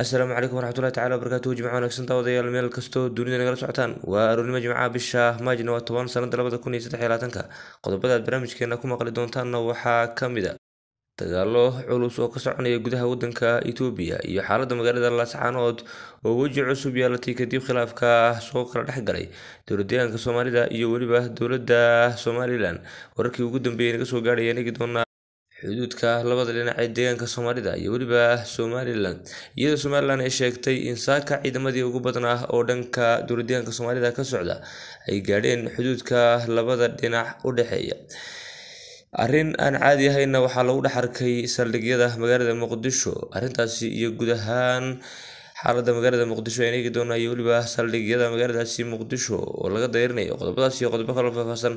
asalaamu calaykum waraxmatullahi tacala wabarakaatuhu jimca wanaagsantaa daawadayaal meel kastoo dunida nagala socotaan waa aroornimo jimcaha bisha maajna waa toban sanada labada kun iyo saddex labaatanka qodobadaad barnaamijkeena ku maqli doontaanna waxaa ka mid a ah dagaalo culus oo ka soconaya gudaha wadanka etoobiya iyo xaalada magaalada laascaanood oo weji cusub yaalatay kadib khilaafka soo kala dhexgalay dowla deegaanka soomaalida iyo weliba dowladda somalilan wararkii ugu dambeeyey naga soo gaadhaya negi doonaa xuduudka labada dhinac ee deegaanka soomaalida iyo weliba somalilan iyadoo somalilan ay sheegtay in saaka ciidamadii ugu badnaa ah oo dhanka duulideegaanka soomaalida ka socda ay gaadheen xuduudka labada dhinac u dhexeeya arin aan caadi ahayna waxaa lagu dhex arkay saldhigyada magaalada muqdisho arintaasi iyo guud ahaan xaalada magaalada muqdisho ayaan eegi doonaa iyo weliba saldhigyada magaaladaasi muqdisho oo laga dayrinayo qodobadaas iyo qodobo kaloo faahfaahsan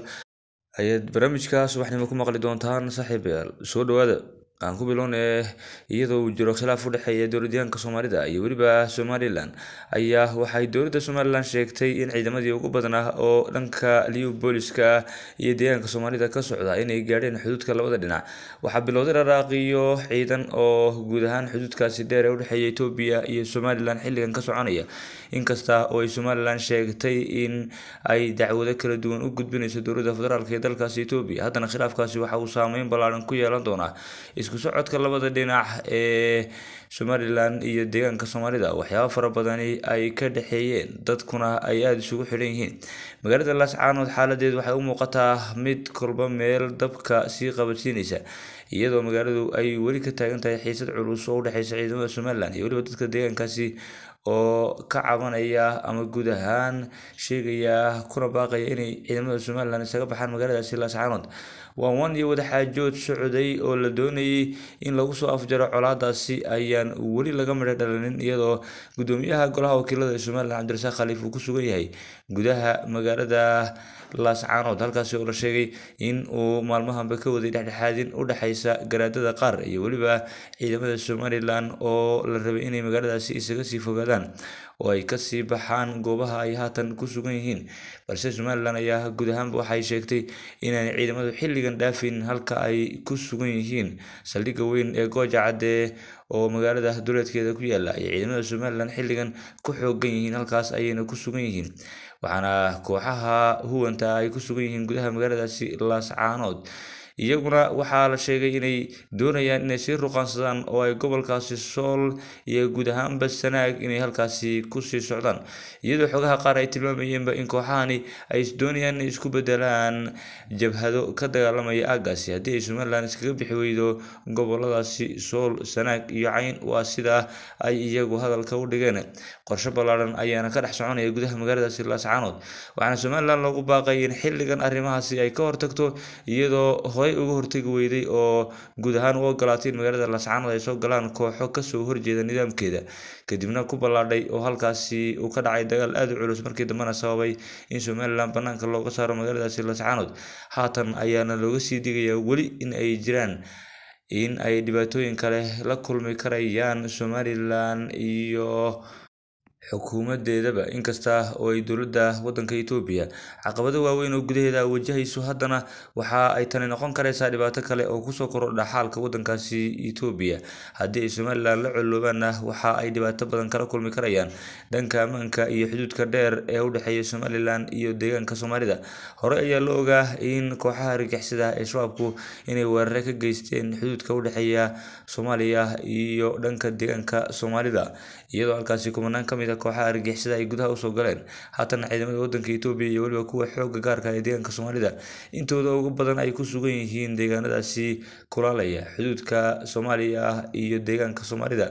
ayaad barnaamijkaas waxnimo ku maqli doontaan saaxiibayaal soo dhawaada qaan ku bilown ee eh, iyadoo uu jiro khilaaf u dhexeeya dowladayaanka soomaalida iyo weliba somalilan ayaa waxay dowladda somalilan sheegtay in ciidamadii ugu badnaa ah oo dhanka liw booliska iyo deegaanka soomaalida ka socda inay gaadheen xuduudka labada dhinac waxaa bilowday dharaaq ciidan oo guud ahaan xuduudkaasi dheer ee udhexeeya etoobiya iyo somalilan xilligan ka soconaya inkasta oo ay somalilan sheegtay in ay dacwado kala duwan u gudbinayso dowladda federaalk ee dalkaasi etoobiya haddana khilaafkaasi waxa uu saameyn ballaaran ku yeelan doonaa isku socodka labada dhinac ee somalilan iyo deegaanka soomaalida waxyaaba fara badani ay ka dhexeeyeen dadkuna ay aada isugu xidhan yihiin magaalada laascaanood xaaladeed waxay u muuqataa mid kolba meel dabka sii qabadsiinaysa iyadoo magaaladu ay weli ka taagan tahay xiisad culus oo udhexeysa ciidamada somalilan iyo weliba dadka deegaankaasi oo ka cabanaya ama guud ahaan sheegaya kuna baaqaya inay ciidamada somalilan isaga baxaan magaaladaasi laascaanood waa wan wadaxaajood socday oo la doonayay in lagu soo afjaro colaadaasi ayaan weli laga midho dhalanin iyadoo gudoomiyaha golaha wakiilada ee somalilan cabdirasaaq khaliif uu ku sugan yahay gudaha magaalada laascaanood halkaasi oo la sheegay in uu maalmahanba ka waday dhexdhexaadin u dhexaysa garaadada qaar iyo weliba ciidamada somalilan oo la rabay inay magaaladaasi isaga sii fogaadaan oo ay kasii baxaan goobaha ay haatan ku sugan yihiin balse somalilan ayaa guud waxay sheegtay inaanay ciidamadu xilliga waqtigan dhaafin halka ay ku sugan yihiin saldhigga weyn ee gooja caddee oo magaalada duleedkeeda ku yaala ayay ciidamada somaliland xilligan ku xoogan yihiin halkaas ayayna ku sugan yihiin waxaana kooxaha huwanta ay ku sugan yihiin gudaha magaaladaasi laascaanood iyaguna waxaa la sheegay inay doonayaan inay sii ruqaansadaan oo ay gobolkaasi sool iyo guud ahaanba sanaag inay halkaasi kusii socdaan iyadoo xogaha qaar ay tilmaamayeenba in kooxahani ay doonayaan inay isku bedelaan jabhado ka dagaalamaya aagaasi haddii ay somalilan iskaga bixi weydo goboladaasi sool sanaag iyo cayn waa sidaa ay iyagu hadalka u dhigeen qorshe ballaaran ayaana ka dhex soconaya gudaha magaaladaasi laascaanood waxaana somalilan loogu baaqay in xilligan arrimahaasi ay ka hortagto iyadoo hore uga hortagi weyday oo guud ahaan u ogolaatay in magaalada lascaanood ay soo galaan kooxo kasoo horjeeda nidaamkeeda kadibna ku ballaadhay oo halkaasi uu ka dhacay dagaal aada u culus markii dambena sababay in somalilan bannaanka looga saaro magaaladaasi lascaanood haatan ayaana looga sii digayaa weli in ay jiraan in ay dhibaatooyin kale la kulmi karayaan somalilan iyo xukuumadeedaba inkasta oo ay dowladda wadanka etoobiya caqabado waaweyn oo gudaheeda wajahayso haddana waxa ay tani noqon karaysaa dhibaato kale oo kusoo korodha xaalka wadankaasi etoobiya haddii ay somalilan la coloobaanna waxa ay dhibaato badan kala kulmi karayaan dhanka ammaanka iyo xuduudka dheer ee u dhexeeya somalilan iyo deegaanka soomaalida hore ayaa la ogaa in kooxaha rigixisada ee shabaabku inay weerare ka geysteen xuduudka udhexeeya soomaaliya iyo dhanka deegaanka soomaalida iyadoo halkaasi kumanaan kamid a ah sida kooxaha argagixisada ay gudaha usoo galeen haatan ciidamada wadanka etoobiya iyo weliba kuwa xoogga gaarka ah ee deegaanka soomaalida intooda ugu badan ay ku sugan yihiin deegaanadaasi kulaalaya xuduudka soomaaliya ah iyo deegaanka soomaalida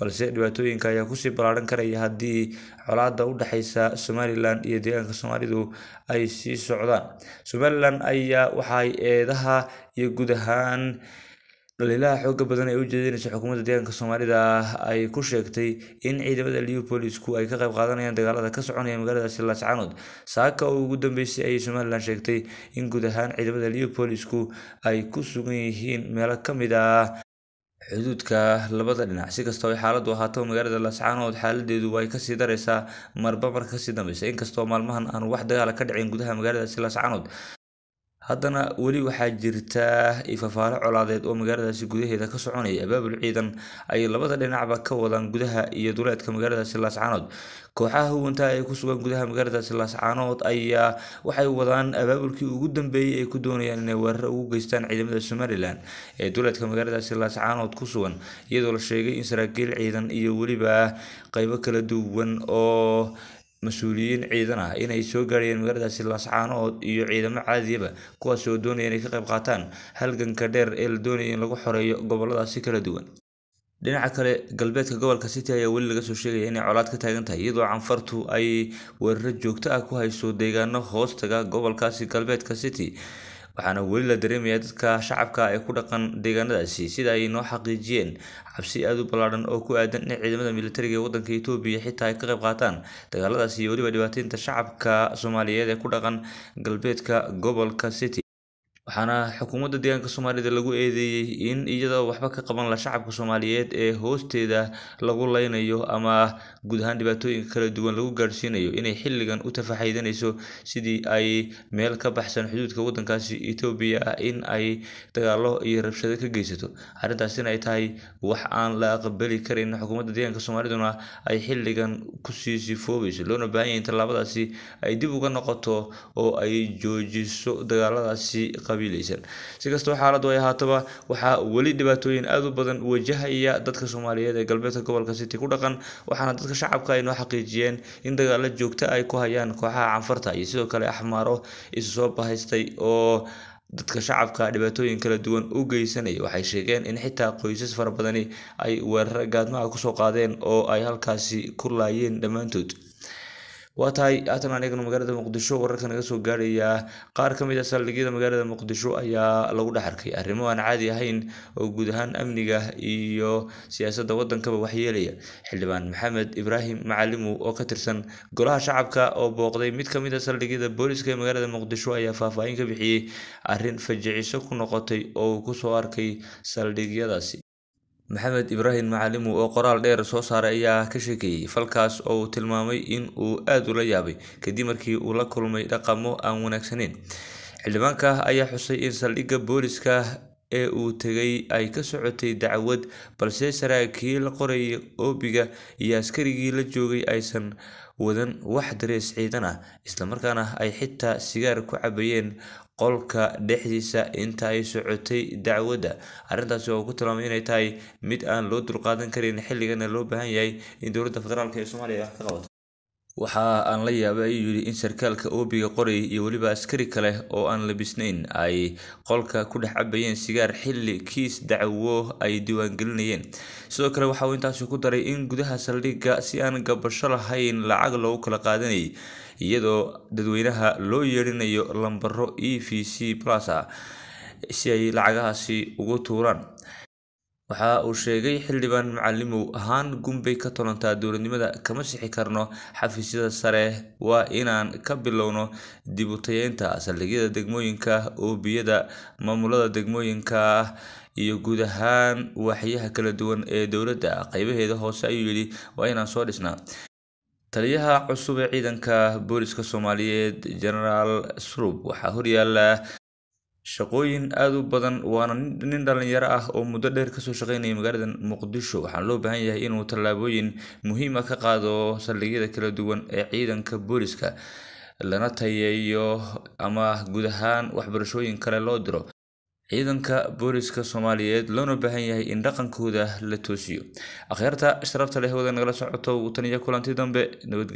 balse dhibaatooyinka ayaa kusii ballaaran karaya haddii colaada u dhexeysa somalilan iyo deegaanka soomaalidu ay sii socdaan somalilan ayaa waxaay eedaha iyo guud ahaan dhaliilaha xooga badan ee u jeedinaysa xukuumadda deegaanka soomaalida ay ku sheegtay in ciidamada liyu ay ka qayb qaadanayaan dagaalada ka soconaya magaaladaasi laascaanood saaka oo ugu dambeysay ayay somalilan sheegtay in guud ahaan ciidamada liyu ay ku sugan yihiin meelo ka mid ah xuduudka labada dhinac si kastaba xaaladdu ahaataba magaalada laascaanood xaaladeedu way kasii daraysaa marba marka kasii dambeysa inkastoo maalmahan aan wax dagaala ka dhicin gudaha magaaladaasi laascaanood haddana weli waxaa jirta ifafaale colaadeed oo magaaladaasi gudaheeda ka soconaya abaabul ciidan ayay labada dhinacba ka wadaan gudaha iyo duleedka magaaladaasi laascaanood kooxaha huwanta ee ku sugan gudaha magaaladaasi laascaanood ayaa waxay wadaan abaabulkii ugu dambeeyey ay ku doonayaan inay weerar ugu geystaan ciidamada somalilan ee duleedka magaaladaasi laascaanood ku sugan iyadoo la sheegay in saraakiil ciidan iyo weliba qeybo kala duwan oo mas-uuliyiin ciidan ah inay soo gaadhayeen magaaladaasi lascaanood iyo ciidamo caadiyaba kuwaasoo doonaya inay ka qayb qaataan halganka dheer ee la doonaya in lagu xoreeyo goboladaasi kala duwan dhinaca kale galbeedka gobolka city ayaa weli laga soo sheegaya inay colaad ka taagan tahay iyadoo canfartu ay weeraro joogto ah ku hayso deegaano hoostaga gobolkaasi galbeedka city waxaana weli la dareemayaa dadka shacabka ee ku dhaqan deegaanadaasi sida ay noo xaqiijiyeen cabsi aada u ballaadhan oo ku aadan in ciidamada militariga ee waddanka etoobiya xitaa ay ka qayb qaataan dagaaladaasi iyo weliba dhibaateynta shacabka soomaaliyeed ee ku dhaqan galbeedka gobolka city waxaana xukuumadda deegaanka soomaalida lagu eedeeyey in iyadoo waxba ka qaban la shacabka soomaaliyeed ee hoosteeda lagu laynayo ama guud ahaan dhibaatooyinka kala duwan lagu gaadhsiinayo inay xilligan u tafaxaydanayso sidii ay meel ka baxsan xuduudka waddankaasi etoobiya in ay dagaalo iyo rabshado ka geysato arrintaas in ay tahay wax aan la aqbali karin xukuumadda deegaanka soomaaliduna ay xilligan kusii sifoobayso loona baahan in tallaabadaasi ay dib uga noqoto oo ay joojiso dagaaladaasi qabi qaabiilaysan sikastoo xaaladdu ay ahaataba waxaa weli dhibaatooyin aada u badan wajahaya dadka soomaaliyeed ee galbeedka gobolka city ku dhaqan waxaana dadka shacabka ay noo xaqiijiyeen in dagaalo joogto ay ku hayaan kooxaha canfarta iyo sidoo kale axmaaro isu soo bahaystay oo dadka shacabka dhibaatooyin kala duwan u geysanaya waxay sheegeen in xitaa qoysas fara badani ay weerare gaadmaha kusoo qaadeen oo ay halkaasi ku laayeen dhammaantood waa tahay haatan aan magaalada muqdisho wararka naga soo gaarayaa qaar ka mid a ah saldhigyada magaalada muqdisho ayaa lagu dhex arkay arrimo aan caadi ahayn oo guud ahaan amniga iyo siyaasadda waddankaba waxyeelaya xildhibaan maxamed ibraahim macalimu oo ka tirsan golaha shacabka oo booqday mid ka mid a ah saldhigyada booliska ee magaalada muqdisho ayaa faahfaahin ka bixiyey arrin fajiciso ku noqotay oo uu ku soo arkay saldhigyadaasi maxamed ibraahim macalimu oo qoraal dheer soo saaray ayaa ka sheekeeyey falkaas oo uu tilmaamay in uu aada ula yaabay kadib markii uu la kulmay dhaqamo aan wanaagsaneyn xildhibaanka ayaa xusay in saldhigga booliska ee uu tegay ay ka socotay dacwad balse saraakiil la qorayay oobiga iyo askarigii la joogay aysan wadan wax darees ciidan ah islamarkaana ay xitaa sigaar ku cabayeen qolka dhexdiisa inta ay socotay dacwada arrintaasi oo ku tilmaamay inay tahay mid aan loo dulqaadan karin xilligana loo baahan yahay in dowladda federaalk ee soomaaliya ay wax ka qabato waxa aan la yaabay ayuu yidhi in sarkaalka oobiga qoray iyo weliba askari kale oo aan labisnayn ay qolka ku dhex cabayeen sigaar xilli kiis dacwo ay diiwaangelinayeen sidoo kale waxa uu intaasi ku daray in gudaha saldhigga si aan gabasho lahayn lacag loogu kala qaadanayay iyadoo dadweynaha loo yeedhinayo lambaro e v c plus a si ay lacagahaasi ugu tuuraan waxa uu sheegay xildhibaan macalimow ahaan gumbay ka tolantaa dowladnimada kama sixi karno xafiisyada sare waa inaan ka bilowno dibutayeynta saldhigyada degmooyinka oobiyada maamulada degmooyinka iyo guud ahaan waaxyaha kala duwan ee dowladda qaybaheeda hoose ayuu yidhi waa inaan soo dhisnaa taliyaha cusub ee ciidanka booliska soomaaliyeed jenaraal srub waxaa horyaala shaqooyin aada u badan waana nin dhalinyaro ah oo muddo dheer kasoo shaqeynaya magaalada muqdisho waxaana loo baahan yahay inuu tallaabooyin muhiima ah ka qaado saldhigyada kala duwan ee ciidanka booliska lana tayeeyo ama guud ahaan waxbarashooyin kale loo diro ciidanka booliska soomaaliyeed loona baahan yahay in dhaqankooda la toosiyo akhyaarta sharafta leh wada nagala socoto taniyo kulanti dambe nabad